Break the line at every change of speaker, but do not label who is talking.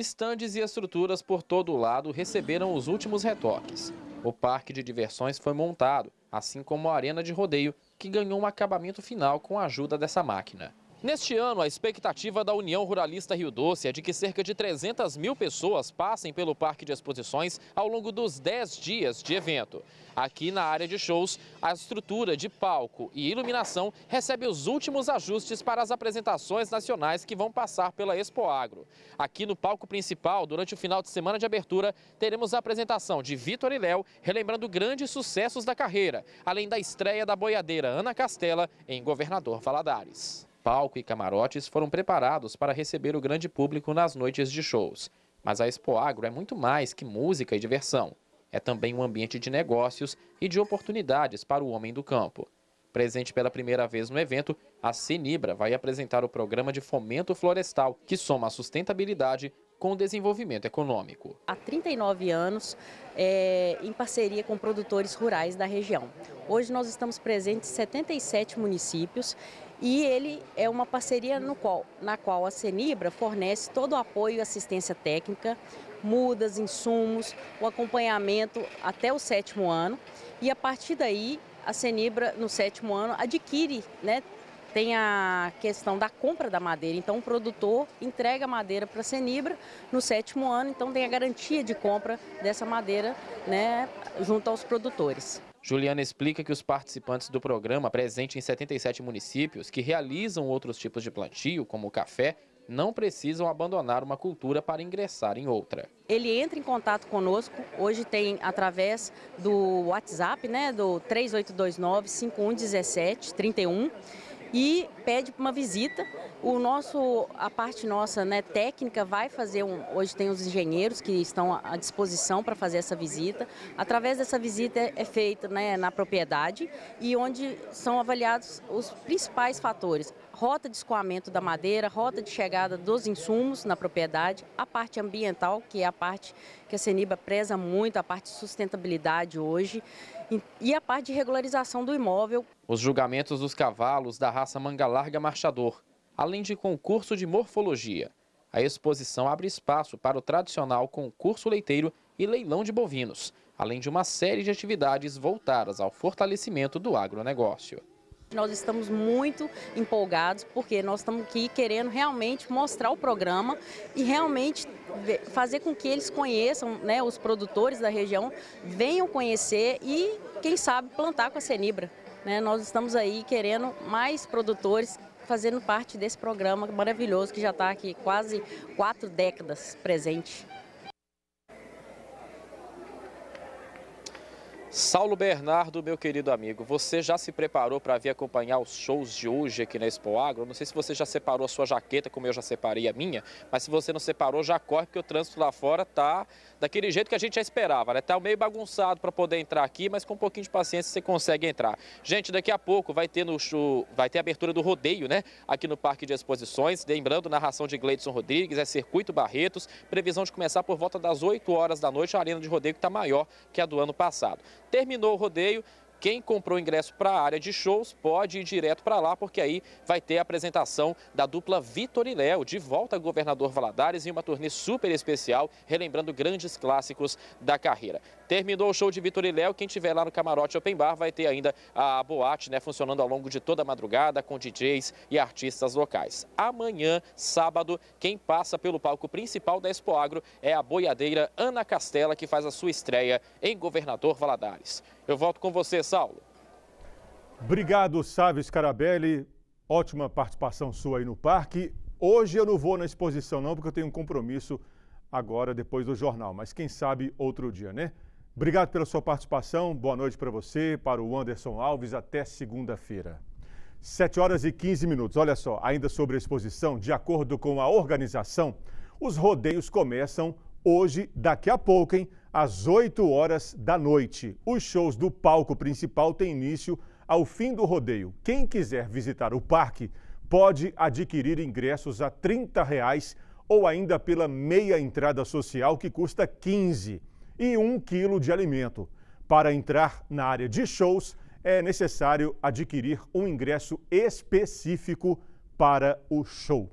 estandes e estruturas por todo o lado receberam os últimos retoques. O parque de diversões foi montado, assim como a arena de rodeio, que ganhou um acabamento final com a ajuda dessa máquina. Neste ano, a expectativa da União Ruralista Rio Doce é de que cerca de 300 mil pessoas passem pelo Parque de Exposições ao longo dos 10 dias de evento. Aqui na área de shows, a estrutura de palco e iluminação recebe os últimos ajustes para as apresentações nacionais que vão passar pela Expo Agro. Aqui no palco principal, durante o final de semana de abertura, teremos a apresentação de Vitor e Léo, relembrando grandes sucessos da carreira, além da estreia da boiadeira Ana Castela em Governador Valadares palco e camarotes foram preparados para receber o grande público nas noites de shows. Mas a Expo Agro é muito mais que música e diversão. É também um ambiente de negócios e de oportunidades para o homem do campo. Presente pela primeira vez no evento, a Sinibra vai apresentar o programa de fomento florestal, que soma a sustentabilidade com o desenvolvimento econômico.
Há 39 anos, é, em parceria com produtores rurais da região. Hoje nós estamos presentes em 77 municípios e ele é uma parceria no qual, na qual a Senibra fornece todo o apoio e assistência técnica, mudas, insumos, o acompanhamento até o sétimo ano. E a partir daí, a Senibra, no sétimo ano, adquire, né, tem a questão da compra da madeira. Então, o produtor entrega a madeira para a Senibra no sétimo ano, então tem a garantia de compra dessa madeira né, junto aos
produtores. Juliana explica que os participantes do programa, presente em 77 municípios, que realizam outros tipos de plantio, como o café, não precisam abandonar uma cultura para ingressar em outra.
Ele entra em contato conosco, hoje tem através do WhatsApp, né, do 3829 5117 31 e pede uma visita. O nosso, a parte nossa né, técnica vai fazer um. Hoje tem os engenheiros que estão à disposição para fazer essa visita. Através dessa visita é, é feita né, na propriedade e onde são avaliados os principais fatores rota de escoamento da madeira, rota de chegada dos insumos na propriedade, a parte ambiental, que é a parte que a CENIBA preza muito, a parte de sustentabilidade hoje, e a parte de regularização do imóvel.
Os julgamentos dos cavalos da raça manga larga marchador, além de concurso de morfologia. A exposição abre espaço para o tradicional concurso leiteiro e leilão de bovinos, além de uma série de atividades voltadas ao fortalecimento do agronegócio.
Nós estamos muito empolgados porque nós estamos aqui querendo realmente mostrar o programa e realmente fazer com que eles conheçam, né, os produtores da região venham conhecer e, quem sabe, plantar com a Cenibra. Né? Nós estamos aí querendo mais produtores fazendo parte desse programa maravilhoso que já está aqui quase quatro décadas presente.
Saulo Bernardo, meu querido amigo, você já se preparou para vir acompanhar os shows de hoje aqui na Expo Agro? Não sei se você já separou a sua jaqueta, como eu já separei a minha, mas se você não separou, já corre, porque o trânsito lá fora tá daquele jeito que a gente já esperava, né? Tá meio bagunçado para poder entrar aqui, mas com um pouquinho de paciência você consegue entrar. Gente, daqui a pouco vai ter, no show, vai ter abertura do rodeio, né? Aqui no Parque de Exposições. Lembrando, narração de Gleidson Rodrigues, é Circuito Barretos. Previsão de começar por volta das 8 horas da noite. A arena de rodeio que tá maior que a do ano passado. Terminou o rodeio, quem comprou ingresso para a área de shows pode ir direto para lá, porque aí vai ter a apresentação da dupla Vitor e Léo, de volta ao governador Valadares, em uma turnê super especial, relembrando grandes clássicos da carreira. Terminou o show de Vitor e Léo, quem tiver lá no camarote Open Bar vai ter ainda a boate, né, funcionando ao longo de toda a madrugada com DJs e artistas locais. Amanhã, sábado, quem passa pelo palco principal da Expo Agro é a boiadeira Ana Castela, que faz a sua estreia em Governador Valadares. Eu volto com você, Saulo.
Obrigado, Sávio Scarabelli. Ótima participação sua aí no parque. Hoje eu não vou na exposição não, porque eu tenho um compromisso agora depois do jornal, mas quem sabe outro dia, né? Obrigado pela sua participação. Boa noite para você, para o Anderson Alves. Até segunda-feira. 7 horas e 15 minutos. Olha só, ainda sobre a exposição, de acordo com a organização, os rodeios começam hoje, daqui a pouco, hein, às 8 horas da noite. Os shows do palco principal têm início ao fim do rodeio. Quem quiser visitar o parque pode adquirir ingressos a R$ 30 reais, ou ainda pela meia entrada social, que custa R$ 15 e 1 quilo de alimento. Para entrar na área de shows, é necessário adquirir um ingresso específico para o show.